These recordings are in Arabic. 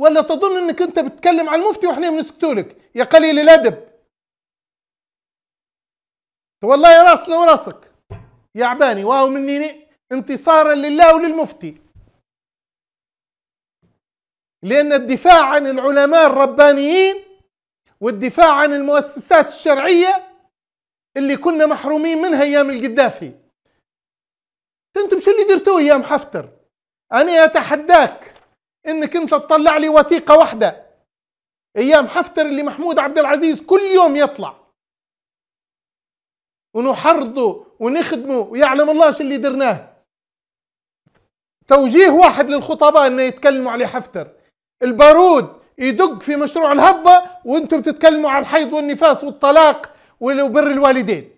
ولا تظن انك انت بتتكلم على المفتي واحنا لك يا قليل الادب والله يا راس لو راسك يا عباني واو مني انتصارا لله وللمفتي لأن الدفاع عن العلماء الربانيين والدفاع عن المؤسسات الشرعية اللي كنا محرومين منها أيام القدافي أنتم شو اللي درتوه أيام حفتر أنا أتحداك انك انت تطلع لي وثيقه واحده ايام حفتر اللي محمود عبد العزيز كل يوم يطلع ونحرضه ونخدمه ويعلم الله شو اللي درناه توجيه واحد للخطباء انه يتكلموا على حفتر البارود يدق في مشروع الهبه وانتم بتتكلموا على الحيض والنفاس والطلاق وبر الوالدين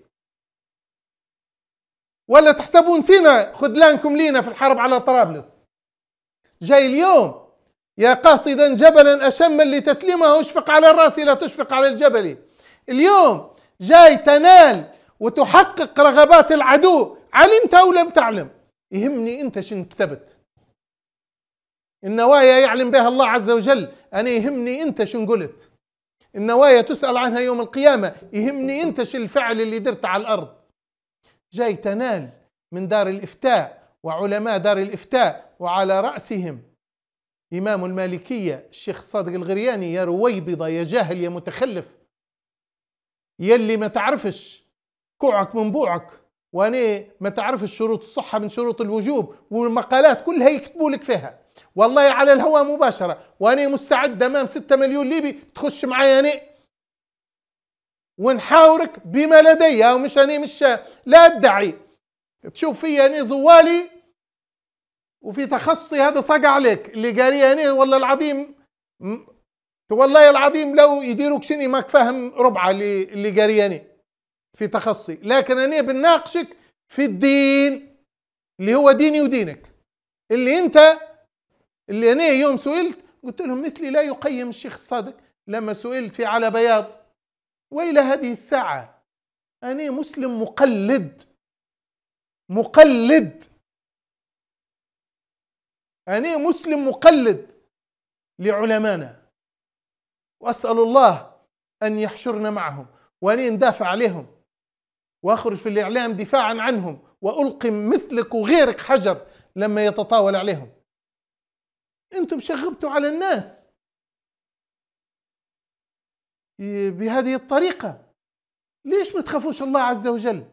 ولا تحسبون فينا خذلانكم لينا في الحرب على طرابلس جاي اليوم يا قاصدا جبلا أشما لتتلمه اشفق على الرأس لا تشفق على الجبل اليوم جاي تنال وتحقق رغبات العدو علمت أو لم تعلم يهمني أنت شن كتبت النوايا يعلم بها الله عز وجل أنا يهمني أنت شن قلت النوايا تسأل عنها يوم القيامة يهمني أنت شو الفعل اللي درت على الأرض جاي تنال من دار الإفتاء وعلماء دار الإفتاء وعلى رأسهم إمام المالكية الشيخ صادق الغرياني يا رويبضة يا جاهل يا متخلف يا اللي ما تعرفش كوعك من بوعك وانا ما تعرفش شروط الصحة من شروط الوجوب والمقالات كلها يكتبوا لك فيها والله على الهواء مباشرة وانا مستعد امام 6 مليون ليبي تخش معايا انا ونحاورك بما لدي ومش انا مش لا ادعي تشوف فيا انا زوالي وفي تخصصي هذا صقع عليك اللي هنا والله العظيم والله العظيم لو يديروك شني ماك فاهم ربعه اللي اللي قارياني في تخصصي لكن انا بناقشك في الدين اللي هو ديني ودينك اللي انت اللي انا يوم سئلت قلت لهم مثلي لا يقيم الشيخ الصادق لما سئلت في على بياض والى هذه الساعه انا مسلم مقلد مقلد أنا مسلم مقلد لعلمانا وأسأل الله أن يحشرنا معهم وأن ندافع عليهم وأخرج في الإعلام دفاعا عنهم وألقي مثلك وغيرك حجر لما يتطاول عليهم أنتم شغبتوا على الناس بهذه الطريقة ليش ما تخافوش الله عز وجل